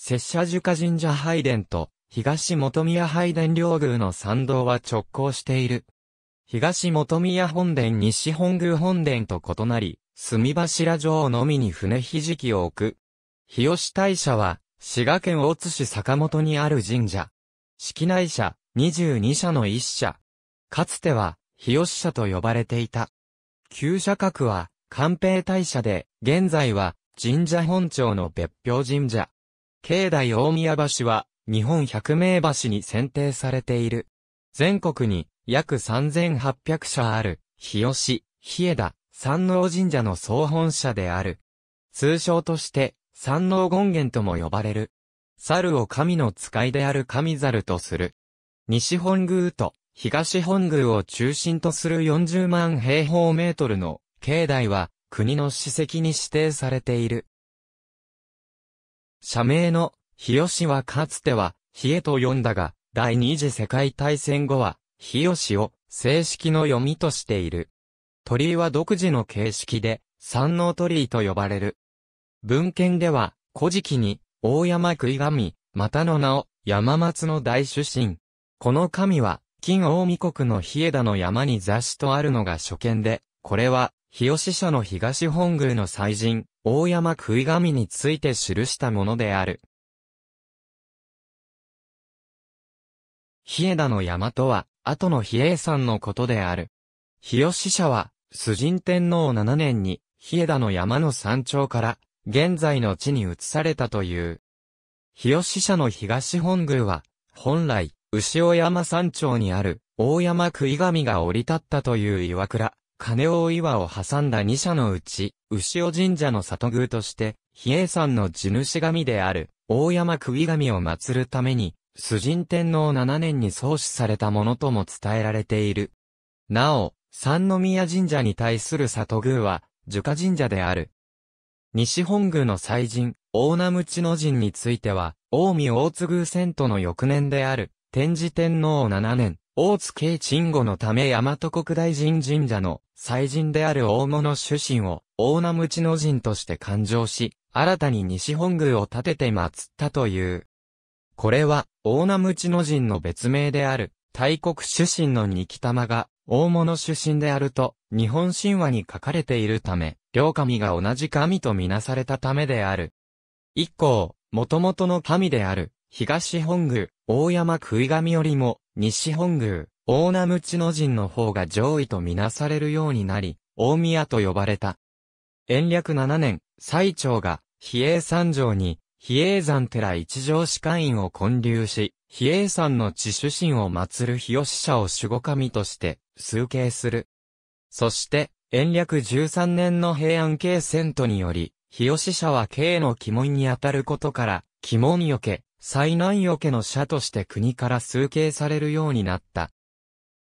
拙者樹下神社拝殿と東本宮拝殿両宮の参道は直行している。東本宮本殿西本宮本殿と異なり、墨柱城のみに船ひじきを置く。日吉大社は、滋賀県大津市坂本にある神社。式内社、22社の一社。かつては、日吉社と呼ばれていた。旧社格は、官兵大社で、現在は、神社本庁の別表神社。境内大宮橋は、日本百名橋に選定されている。全国に約3800社ある、日吉、日枝、三能神社の総本社である。通称として、三能権現とも呼ばれる。猿を神の使いである神猿とする。西本宮と東本宮を中心とする40万平方メートルの境内は国の史跡に指定されている。社名の日吉はかつては、冷えと呼んだが、第二次世界大戦後は、日吉を正式の読みとしている。鳥居は独自の形式で、山王鳥居と呼ばれる。文献では、古事記に、大山食い神、またの名を、山松の大主神。この神は、金大見国の日枝の山に雑誌とあるのが初見で、これは、日吉社の東本宮の祭神、大山食い神について記したものである。日枝の山とは、後の比叡山のことである。日吉社は、崇神天皇7年に、日枝の山の山頂から、現在の地に移されたという。日吉社の東本宮は、本来、牛尾山山頂にある、大山食い神が降り立ったという岩倉、金大岩を挟んだ二社のうち、牛尾神社の里宮として、比叡山の地主神である、大山首神を祀るために、崇神天皇7年に創始されたものとも伝えられている。なお、三宮神社に対する里宮は、樹花神社である。西本宮の祭神、大名知の神については、大見大津宮遷都の翌年である、天智天皇7年、大津慶鎮護のため大和国大神神社の祭神である大物主神を大名無知の神として勘定し、新たに西本宮を建てて祀ったという。これは大名無知の神の別名である大国主神の二木玉が大物主神であると日本神話に書かれているため、両神が同じ神とみなされたためである。以降、元々の神である東本宮、大山食い神よりも、西本宮、大名知の陣の方が上位とみなされるようになり、大宮と呼ばれた。延暦7年、最長が、比叡山城に、比叡山寺一条司会院を建立し、比叡山の地主神を祀る日吉社を守護神として、崇敬する。そして、延暦13年の平安京遷都により、日吉社は慶の鬼門にあたることから、鬼門よけ、災難よけの社として国から崇敬されるようになった。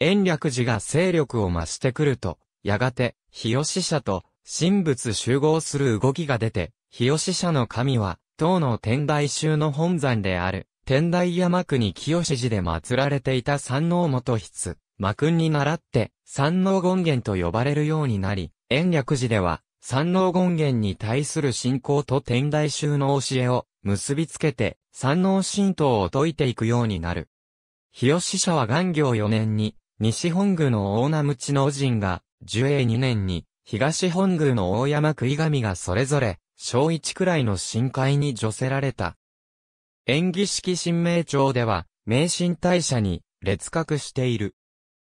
延暦寺が勢力を増してくると、やがて、日吉社と神仏集合する動きが出て、日吉社の神は、当の天台宗の本山である、天台山国清寺で祀られていた山王元筆、魔君に習って、山王権現と呼ばれるようになり、延暦寺では、山王権現に対する信仰と天台宗の教えを、結びつけて、三能神道を解いていくようになる。日吉社は元行4年に、西本宮の大名無知の人が、寿永2年に、東本宮の大山食い神がそれぞれ、小一くらいの深海に除せられた。演技式神明帳では、名神大社に列格している。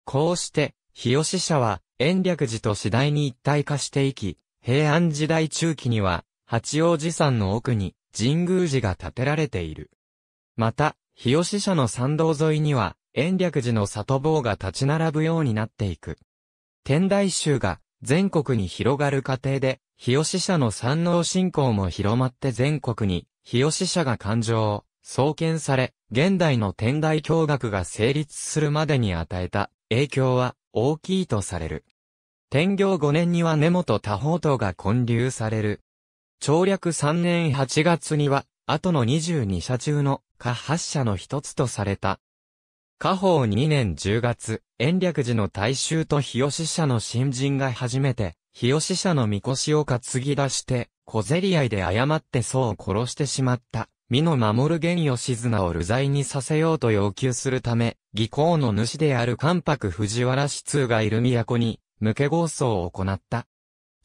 こうして、日吉社は、延暦寺と次第に一体化していき、平安時代中期には、八王子山の奥に、神宮寺が建てられている。また、日吉社の参道沿いには、延暦寺の里坊が立ち並ぶようになっていく。天台宗が全国に広がる過程で、日吉社の山王信仰も広まって全国に、日吉社が誕生、創建され、現代の天台教学が成立するまでに与えた影響は大きいとされる。天行5年には根本多宝刀が建立される。調略3年8月には、後の22社中の下八社の一つとされた。下方2年10月、延暦寺の大衆と日吉社の新人が初めて、日吉社の御輿を担ぎ出して、小競り合いで誤って僧を殺してしまった。身の守る源義綱を流罪にさせようと要求するため、義公の主である関白藤原氏通がいる都に、無け合僧を行った。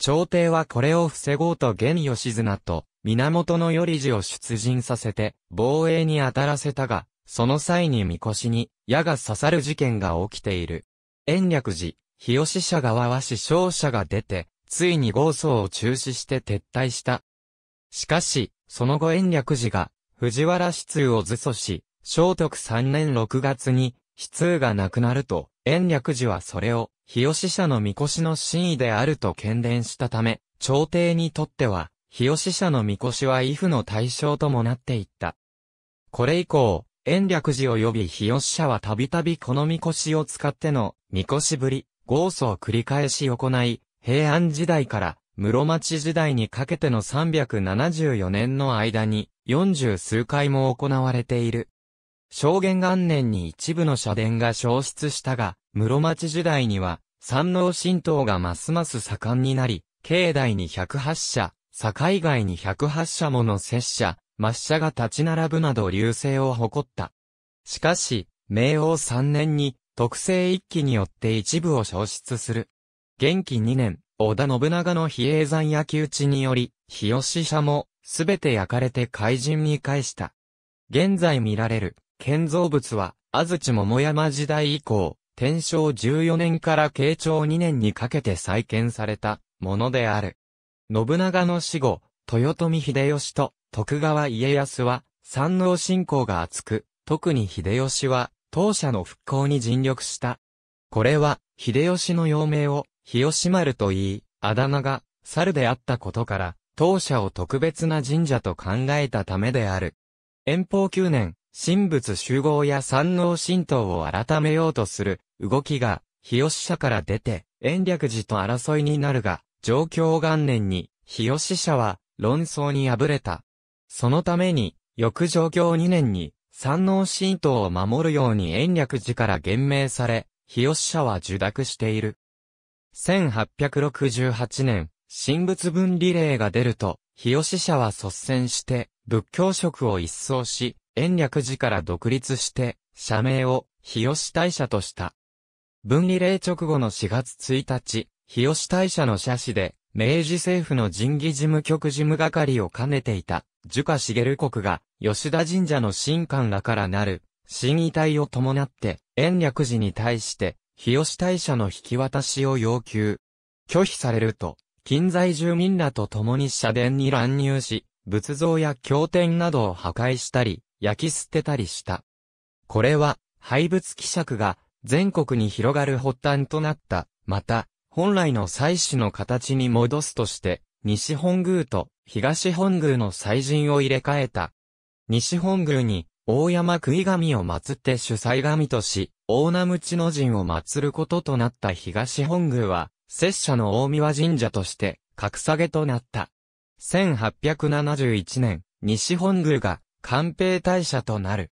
朝廷はこれを防ごうと現義綱と源頼次を出陣させて防衛に当たらせたが、その際に御輿に矢が刺さる事件が起きている。延暦寺、日吉社側は死傷者が出て、ついに豪僧を中止して撤退した。しかし、その後延暦寺が藤原市通を図訴し、聖徳3年6月に、市通が亡くなると、延暦寺はそれを日吉社の神輿の真意であると喧伝したため、朝廷にとっては、日吉社の神輿は威風の対象ともなっていった。これ以降、延暦寺及び日吉社はたびたびこの神輿を使っての、神輿ぶり、豪祖を繰り返し行い、平安時代から、室町時代にかけての374年の間に、四十数回も行われている。正元元年に一部の社殿が消失したが、室町時代には、山王神道がますます盛んになり、境内に108社、境外に108社もの拙者、抹社が立ち並ぶなど流星を誇った。しかし、明王3年に、特製一揆によって一部を消失する。元気2年、織田信長の比叡山焼き討ちにより、日吉社も、すべて焼かれて怪人に返した。現在見られる、建造物は、安土桃山時代以降、天正14年から慶長2年にかけて再建されたものである。信長の死後、豊臣秀吉と徳川家康は山王信仰が厚く、特に秀吉は当社の復興に尽力した。これは秀吉の幼名を日吉丸と言い、あだ名が猿であったことから、当社を特別な神社と考えたためである。遠方9年、神仏集合や山王神道を改めようとする動きが日吉社から出て、延暦寺と争いになるが、状況元年に日吉社は論争に敗れた。そのために、翌状況2年に山王神道を守るように延暦寺から厳命され、日吉社は受諾している。1868年、神仏分離令が出ると、日吉社は率先して、仏教職を一掃し、延暦寺から独立して、社名を日吉大社とした。分離令直後の4月1日、日吉大社の社史で、明治政府の人儀事務局事務係を兼ねていた、樹下茂国が、吉田神社の神官らからなる、新遺体を伴って、延暦寺に対して、日吉大社の引き渡しを要求。拒否されると、近在住民らと共に社殿に乱入し、仏像や経典などを破壊したり、焼き捨てたりした。これは、廃物希釈が全国に広がる発端となった。また、本来の祭祀の形に戻すとして、西本宮と東本宮の祭神を入れ替えた。西本宮に、大山食神を祀って主祭神とし、大名無知の神を祀ることとなった東本宮は、拙者の大宮神社として、格下げとなった。1871年、西本宮が官兵大社となる。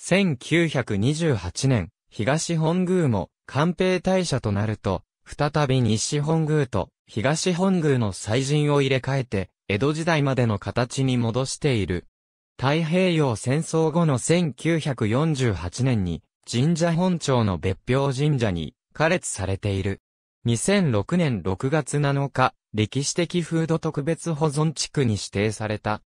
1928年、東本宮も官兵大社となると、再び西本宮と東本宮の祭神を入れ替えて、江戸時代までの形に戻している。太平洋戦争後の1948年に、神社本庁の別表神社に、加列されている。2006年6月7日、歴史的風土特別保存地区に指定された。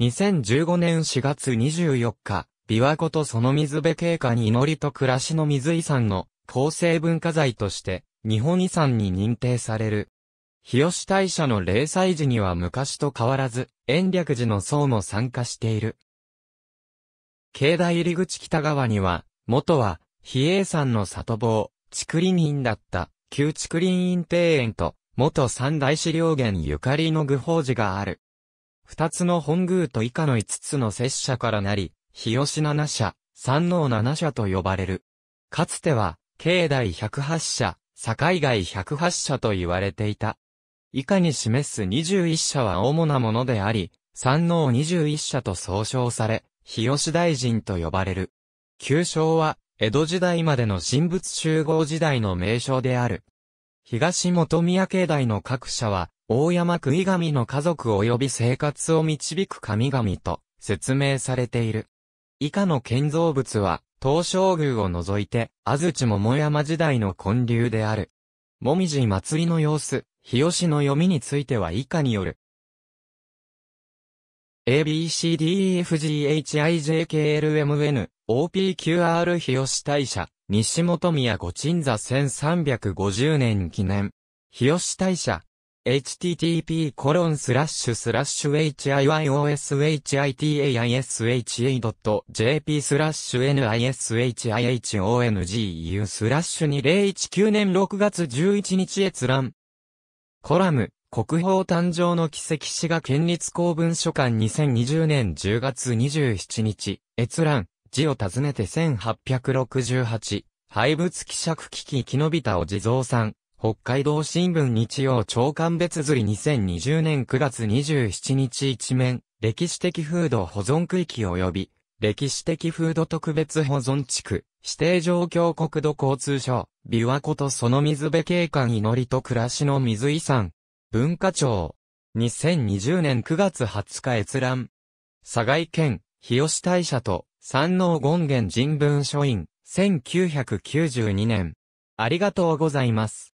2015年4月24日、琵琶湖とその水辺経過に祈りと暮らしの水遺産の構成文化財として日本遺産に認定される。日吉大社の霊祭時には昔と変わらず、延暦寺の僧も参加している。境内入り口北側には、元は、比叡山の里坊、竹林院だった、旧竹林院庭園と、元三大資料源ゆかりの具法寺がある。二つの本宮と以下の五つの摂社からなり、日吉七社、三能七社と呼ばれる。かつては、境内百八社、境外百八社と言われていた。以下に示す二十一社は主なものであり、三能二十一社と総称され、日吉大臣と呼ばれる。旧称は、江戸時代までの神仏集合時代の名称である。東本宮境内の各社は、大山井神の家族及び生活を導く神々と説明されている。以下の建造物は、東照宮を除いて、安土桃山時代の建立である。もみじ祭りの様子、日吉の読みについては以下による。ABCDEFGHIJKLMN、OPQR 日吉大社、西本宮御鎮座1350年記念。日吉大社、http コロンスラッシュスラッシュ hioshitaisha.jp スラッシュ nishihongu スラッシュ2019年6月11日閲覧。コラム、国宝誕生の奇跡史が県立公文書館2020年10月27日、閲覧、字を尋ねて1868、廃物希釈危機生き延びたお地蔵さん。北海道新聞日曜朝刊別釣り2020年9月27日一面、歴史的風土保存区域及び、歴史的風土特別保存地区、指定状況国土交通省、琵琶湖とその水辺景観祈りと暮らしの水遺産、文化庁、2020年9月20日閲覧、佐賀県、日吉大社と、山王権現人文書院、1992年。ありがとうございます。